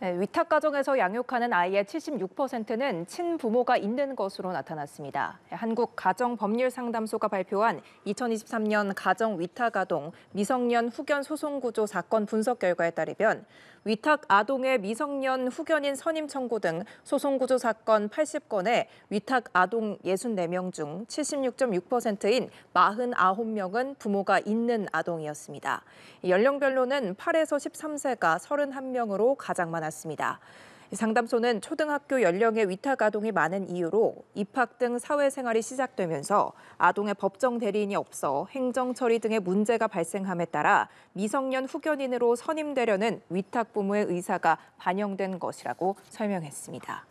네, 위탁 가정에서 양육하는 아이의 76%는 친부모가 있는 것으로 나타났습니다. 네, 한국 가정 법률 상담소가 발표한 2023년 가정 위탁 아동 미성년 후견 소송 구조 사건 분석 결과에 따르면 위탁 아동의 미성년 후견인 선임 청구 등 소송 구조 사건 80건에 위탁 아동 64명 중 76.6%인 49명은 부모가 있는 아동이었습니다. 연령별로는 8에서 13세가 31명으로 가장 많았습니다. 않았습니다. 상담소는 초등학교 연령의 위탁 아동이 많은 이유로 입학 등 사회생활이 시작되면서 아동의 법정 대리인이 없어 행정 처리 등의 문제가 발생함에 따라 미성년 후견인으로 선임되려는 위탁 부모의 의사가 반영된 것이라고 설명했습니다.